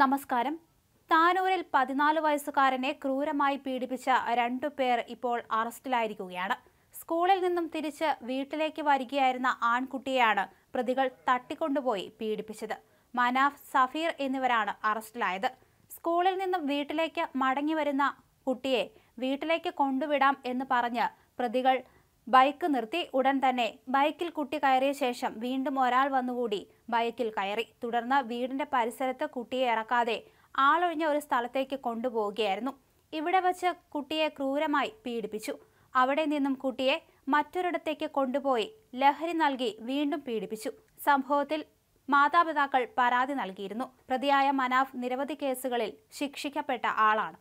നമസ്കാരം താനൂരിൽ പതിനാല് വയസ്സുകാരനെ ക്രൂരമായി പീഡിപ്പിച്ച രണ്ടു പേർ ഇപ്പോൾ അറസ്റ്റിലായിരിക്കുകയാണ് സ്കൂളിൽ നിന്നും തിരിച്ച് വീട്ടിലേക്ക് വരികയായിരുന്ന ആൺകുട്ടിയെയാണ് പ്രതികൾ തട്ടിക്കൊണ്ടുപോയി പീഡിപ്പിച്ചത് മനാഫ് സഫീർ എന്നിവരാണ് അറസ്റ്റിലായത് സ്കൂളിൽ നിന്നും വീട്ടിലേക്ക് മടങ്ങി വരുന്ന കുട്ടിയെ വീട്ടിലേക്ക് കൊണ്ടുവിടാം എന്ന് പറഞ്ഞ് പ്രതികൾ ബൈക്ക് നിർത്തി ഉടൻ തന്നെ ബൈക്കിൽ കുട്ടി കയറിയ ശേഷം വീണ്ടും ഒരാൾ വന്നുകൂടി ബൈക്കിൽ കയറി തുടർന്ന് വീടിന്റെ പരിസരത്ത് കുട്ടിയെ ഇറക്കാതെ ആളൊഴിഞ്ഞ ഒരു സ്ഥലത്തേക്ക് കൊണ്ടുപോവുകയായിരുന്നു ഇവിടെ വച്ച് കുട്ടിയെ ക്രൂരമായി പീഡിപ്പിച്ചു അവിടെ നിന്നും കുട്ടിയെ മറ്റൊരിടത്തേക്ക് കൊണ്ടുപോയി ലഹരി നൽകി വീണ്ടും പീഡിപ്പിച്ചു സംഭവത്തിൽ മാതാപിതാക്കൾ പരാതി നൽകിയിരുന്നു പ്രതിയായ മനാഫ് നിരവധി കേസുകളിൽ ശിക്ഷിക്കപ്പെട്ട ആളാണ്